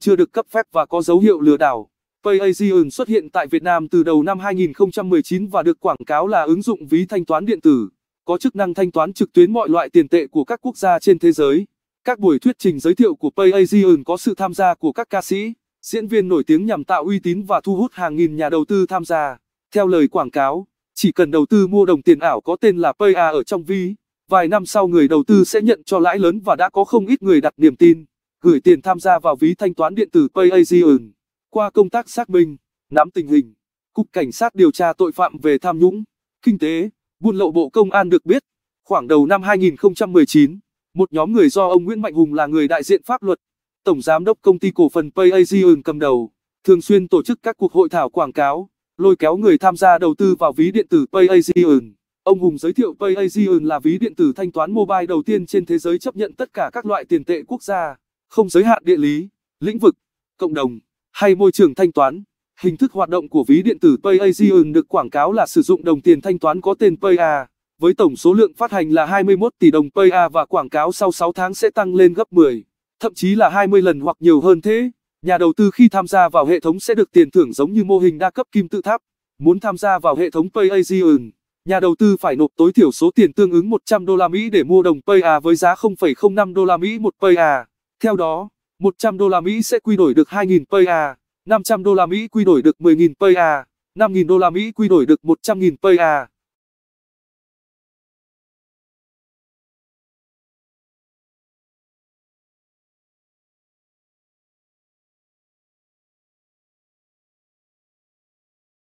chưa được cấp phép và có dấu hiệu lừa đảo. PayAsian xuất hiện tại Việt Nam từ đầu năm 2019 và được quảng cáo là ứng dụng ví thanh toán điện tử, có chức năng thanh toán trực tuyến mọi loại tiền tệ của các quốc gia trên thế giới. Các buổi thuyết trình giới thiệu của PayAsian có sự tham gia của các ca sĩ, diễn viên nổi tiếng nhằm tạo uy tín và thu hút hàng nghìn nhà đầu tư tham gia. Theo lời quảng cáo, chỉ cần đầu tư mua đồng tiền ảo có tên là PayA ở trong ví, vài năm sau người đầu tư sẽ nhận cho lãi lớn và đã có không ít người đặt niềm tin gửi tiền tham gia vào ví thanh toán điện tử PayAsian. Qua công tác xác minh, nắm tình hình, Cục Cảnh sát điều tra tội phạm về tham nhũng, kinh tế, buôn lậu Bộ Công an được biết, khoảng đầu năm 2019, một nhóm người do ông Nguyễn Mạnh Hùng là người đại diện pháp luật, Tổng Giám đốc Công ty Cổ phần PayAsian cầm đầu, thường xuyên tổ chức các cuộc hội thảo quảng cáo, lôi kéo người tham gia đầu tư vào ví điện tử PayAsian. Ông Hùng giới thiệu PayAsian là ví điện tử thanh toán mobile đầu tiên trên thế giới chấp nhận tất cả các loại tiền tệ quốc gia không giới hạn địa lý, lĩnh vực, cộng đồng hay môi trường thanh toán. Hình thức hoạt động của ví điện tử PayAsian được quảng cáo là sử dụng đồng tiền thanh toán có tên PayA, với tổng số lượng phát hành là 21 tỷ đồng PayA và quảng cáo sau 6 tháng sẽ tăng lên gấp 10, thậm chí là 20 lần hoặc nhiều hơn thế. Nhà đầu tư khi tham gia vào hệ thống sẽ được tiền thưởng giống như mô hình đa cấp kim tự tháp. Muốn tham gia vào hệ thống PayAsian, nhà đầu tư phải nộp tối thiểu số tiền tương ứng 100 đô la Mỹ để mua đồng PayA với giá 0,05 đô la Mỹ một PayA. Theo đó, 100 đô la Mỹ sẽ quy đổi được 2.000 PA, 500 đô la Mỹ quy đổi được 10.000 PA, 5.000 đô la Mỹ quy đổi được 100.000 PA.